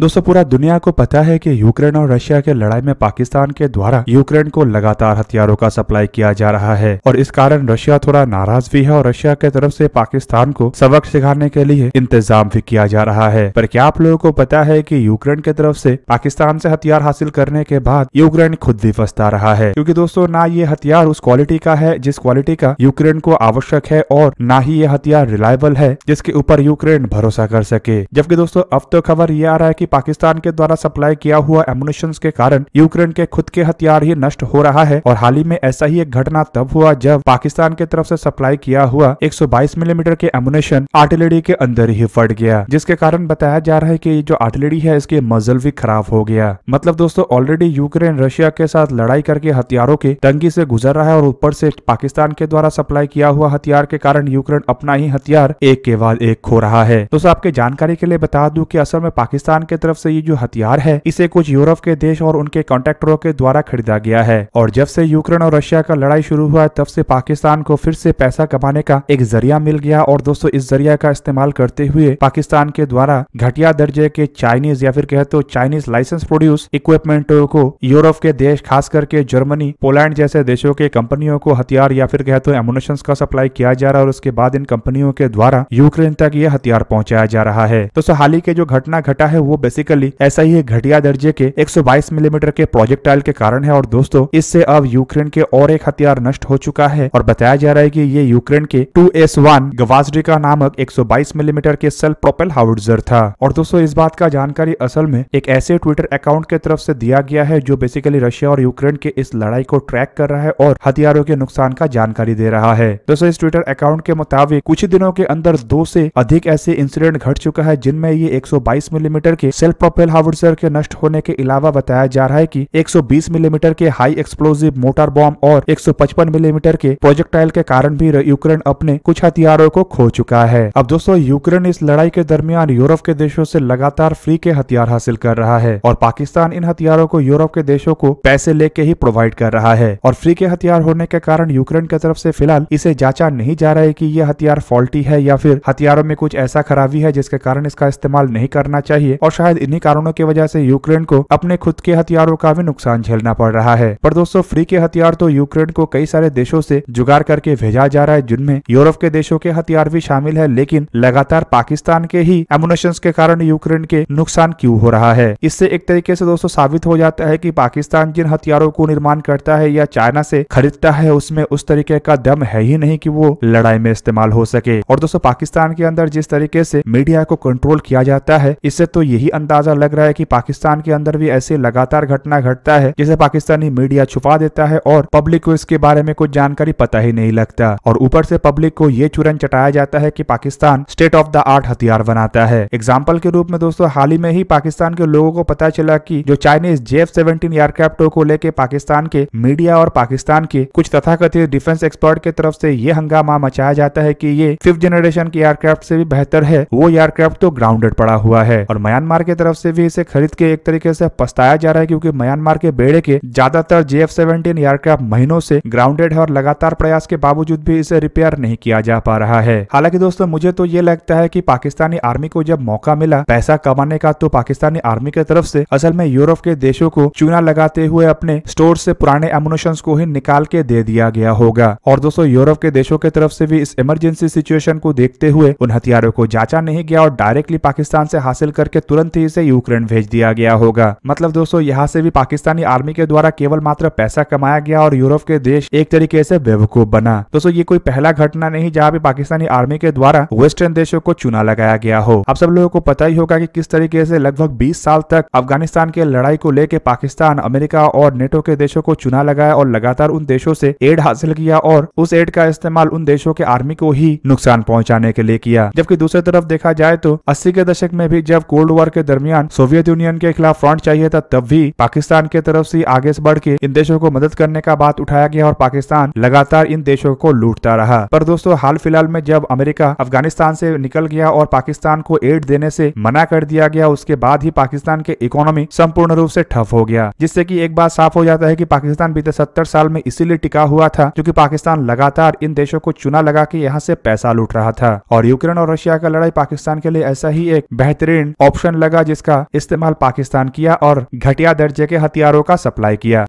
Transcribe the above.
दोस्तों पूरा दुनिया को पता है कि यूक्रेन और रशिया के लड़ाई में पाकिस्तान के द्वारा यूक्रेन को लगातार हथियारों का सप्लाई किया जा रहा है और इस कारण रशिया थोड़ा नाराज भी है और रशिया के तरफ से पाकिस्तान को सबक सिखाने के लिए इंतजाम भी किया जा रहा है पर क्या आप लोगों को पता है की यूक्रेन के तरफ से पाकिस्तान से हथियार हासिल करने के बाद यूक्रेन खुद भी फंसता रहा है क्यूँकी दोस्तों ना ये हथियार उस क्वालिटी का है जिस क्वालिटी का यूक्रेन को आवश्यक है और ना ही ये हथियार रिलायबल है जिसके ऊपर यूक्रेन भरोसा कर सके जबकि दोस्तों अब तो खबर ये आ रहा है की पाकिस्तान के द्वारा सप्लाई किया हुआ एमुनेशन के कारण यूक्रेन के खुद के हथियार ही नष्ट हो रहा है और हाल ही में ऐसा ही एक घटना तब हुआ जब पाकिस्तान के तरफ से सप्लाई किया हुआ 122 मिलीमीटर के एमुनेशन आर्टिलरी के अंदर ही फट गया जिसके कारण बताया जा रहा है की जो आर्टिलरी है इसके मजल भी खराब हो गया मतलब दोस्तों ऑलरेडी यूक्रेन रशिया के साथ लड़ाई करके हथियारों के तंगी से गुजर रहा है और ऊपर से पाकिस्तान के द्वारा सप्लाई किया हुआ हथियार के कारण यूक्रेन अपना ही हथियार एक के बाद एक खो रहा है दोस्तों आपके जानकारी के लिए बता दूं कि असल में पाकिस्तान के तरफ से ये जो हथियार है इसे कुछ यूरोप के देश और उनके कॉन्ट्रेक्टरों के द्वारा खरीदा गया है और जब से यूक्रेन और रशिया का लड़ाई शुरू हुआ तब से पाकिस्तान को फिर से पैसा कमाने का एक जरिया मिल गया और दोस्तों इस जरिया का इस्तेमाल करते हुए पाकिस्तान के द्वारा घटिया दर्जे के चाइनीज या फिर कहते तो चाइनीज लाइसेंस प्रोड्यूस इक्विपमेंटो को यूरोप के देश खास करके जर्मनी पोलैंड जैसे देशों के कंपनियों को हथियार या फिर कहते तो एमुनेशन का सप्लाई किया जा रहा है और उसके बाद इन कंपनियों के द्वारा यूक्रेन तक ये हथियार पहुंचाया जा रहा है तो हाल ही के जो घटना घटा है वो बेसिकली ऐसा ही घटिया दर्जे के 122 मिलीमीटर के प्रोजेक्टाइल के कारण है और दोस्तों इससे अब यूक्रेन के और एक हथियार नष्ट हो चुका है और बताया जा रहा है की ये यूक्रेन के टू एस वन गवाजडिका नामक 122 मिलीमीटर के सेल्फ प्रोपेल हाउडजर था और दोस्तों इस बात का जानकारी असल में एक ऐसे ट्विटर अकाउंट के तरफ से दिया गया है जो बेसिकली रशिया और यूक्रेन के इस लड़ाई को ट्रैक कर रहा है और हथियारों के नुकसान का जानकारी दे रहा है दोस्तों इस ट्विटर अकाउंट के मुताबिक कुछ दिनों के अंदर दो से अधिक ऐसे इंसिडेंट घट चुका है जिनमें ये 122 मिलीमीटर के सेल्फ प्रोपेल हावर्सर के नष्ट होने के अलावा बताया जा रहा है कि 120 मिलीमीटर के हाई एक्सप्लोजिव मोटर बॉम्ब और 155 मिलीमीटर के प्रोजेक्टाइल के कारण भी यूक्रेन अपने कुछ हथियारों को खो चुका है अब दोस्तों यूक्रेन इस लड़ाई के दरमियान यूरोप के देशों ऐसी लगातार फ्री के हथियार हासिल कर रहा है और पाकिस्तान इन हथियारों को यूरोप के देशों को पैसे लेके ही प्रोवाइड कर रहा है और फ्री के हथियार होने के कारण यूक्रेन की तरफ ऐसी फिलहाल इसे जांचा नहीं जा रहा है की यह हथियार फॉल्टी है या फिर हथियारों में कुछ ऐसा खराबी है जिसके कारण इसका इस्तेमाल नहीं करना चाहिए और शायद इन्हीं कारणों की वजह से यूक्रेन को अपने खुद के हथियारों का भी नुकसान झेलना पड़ रहा है पर दोस्तों फ्री के हथियार तो यूक्रेन को कई सारे देशों से जुगाड़ करके भेजा जा रहा है जिनमें यूरोप के देशों के हथियार भी शामिल है लेकिन लगातार पाकिस्तान के ही एमुनेशन के कारण यूक्रेन के नुकसान क्यूँ हो रहा है इससे एक तरीके ऐसी दोस्तों साबित हो जाता है की पाकिस्तान जिन हथियारों को निर्माण करता है या चाइना से खरीदता है उसमें उस तरीके का दम है ही नहीं की वो लड़ाई में इस्तेमाल हो सके और दोस्तों पाकिस्तान के अंदर जिस तरीके से मीडिया को कंट्रोल किया जाता है इससे तो यही अंदाजा लग रहा है कि पाकिस्तान के अंदर भी ऐसे लगातार घटना घटता है जिसे पाकिस्तानी मीडिया छुपा देता है और पब्लिक को इसके बारे में कुछ जानकारी पता ही नहीं लगता और ऊपर से पब्लिक को ये चुरन चटाया जाता है की Pakistan state of the art हथियार बनाता है एग्जाम्पल के रूप में दोस्तों हाल ही में ही पाकिस्तान के लोगों को पता चला की जो चाइनीज जेफ सेवेंटीन एयरक्राफ्ट को लेकर पाकिस्तान के मीडिया और पाकिस्तान के कुछ तथाकथित डिफेंस एक्सपर्ट के तरफ से ये हंगामा मचाया जाता है कि ये फिफ्थ जनरेशन के एयरक्राफ्ट से भी बेहतर है वो एयरक्राफ्ट तो ग्राउंडेड पड़ा हुआ है और म्यांमार म्यांमार की तरफ से भी इसे खरीद के एक तरीके से पछताया जा रहा है क्योंकि म्यांमार के बेड़े के ज्यादातर जे एफ सेवेंटीन एयरक्राफ्ट महीनों से ग्राउंडेड है और लगातार प्रयास के बावजूद भी इसे रिपेयर नहीं किया जा पा रहा है हालांकि दोस्तों मुझे तो ये लगता है की पाकिस्तानी आर्मी को जब मौका मिला पैसा कमाने का तो पाकिस्तानी आर्मी की तरफ से असल में यूरोप के देशों को चूना लगाते हुए अपने स्टोर से पुराने एमुनेशन को ही निकाल के दे दिया गया होगा और दोस्तों यूरोप के देशों की तरफ से भी इस इमरजेंसी सिचुएशन को देखते हुए उन हथियारों को जांचा नहीं गया और डायरेक्टली पाकिस्तान से हासिल करके तुरंत तुरंत इसे यूक्रेन भेज दिया गया होगा मतलब दोस्तों यहाँ से भी पाकिस्तानी आर्मी के द्वारा केवल मात्र पैसा कमाया गया और यूरोप के देश एक तरीके से बेवकूफ बना दोस्तों ये कोई पहला घटना नहीं जहाँ भी पाकिस्तानी आर्मी के द्वारा वेस्टर्न देशों को चुना लगाया गया हो आप सब लोगों को पता ही होगा कि किस तरीके से लगभग बीस साल तक अफगानिस्तान के लड़ाई को लेकर पाकिस्तान अमेरिका और नेटो के देशों को चुना लगाया और लगातार उन देशों से एड हासिल किया और उस एड का इस्तेमाल उन देशों के आर्मी को ही नुकसान पहुंचाने के लिए किया जबकि दूसरी तरफ देखा जाए तो अस्सी के दशक में भी जब कोल्ड वॉर के के दरमियान सोवियत यूनियन के खिलाफ फ्रंट चाहिए था तब भी पाकिस्तान के तरफ से आगे बढ़ के इन देशों को मदद करने का बात उठाया गया और पाकिस्तान लगातार इन देशों को लूटता रहा पर दोस्तों हाल फिलहाल में जब अमेरिका अफगानिस्तान से निकल गया और पाकिस्तान को एड देने से मना कर दिया गया उसके बाद ही पाकिस्तान के इकोनॉमी संपूर्ण रूप से ठप हो गया जिससे की एक बात साफ हो जाता है की पाकिस्तान बीते सत्तर साल में इसीलिए टिका हुआ था क्योंकि पाकिस्तान लगातार इन देशों को चुना लगा के यहाँ से पैसा लूट रहा था और यूक्रेन और रशिया का लड़ाई पाकिस्तान के लिए ऐसा ही एक बेहतरीन ऑप्शन लगा लगा जिसका इस्तेमाल पाकिस्तान किया और घटिया दर्जे के हथियारों का सप्लाई किया